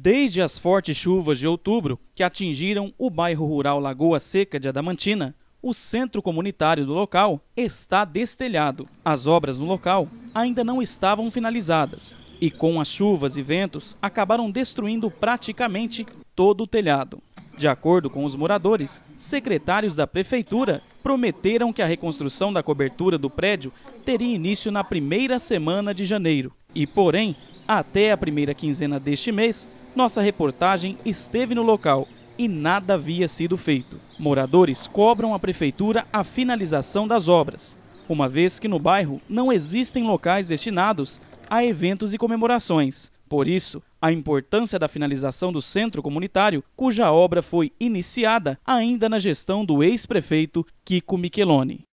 Desde as fortes chuvas de outubro, que atingiram o bairro rural Lagoa Seca de Adamantina, o centro comunitário do local está destelhado. As obras no local ainda não estavam finalizadas e, com as chuvas e ventos, acabaram destruindo praticamente todo o telhado. De acordo com os moradores, secretários da prefeitura prometeram que a reconstrução da cobertura do prédio teria início na primeira semana de janeiro. E, porém, até a primeira quinzena deste mês, nossa reportagem esteve no local e nada havia sido feito. Moradores cobram à prefeitura a finalização das obras, uma vez que no bairro não existem locais destinados a eventos e comemorações. Por isso, a importância da finalização do centro comunitário, cuja obra foi iniciada ainda na gestão do ex-prefeito Kiko Micheloni.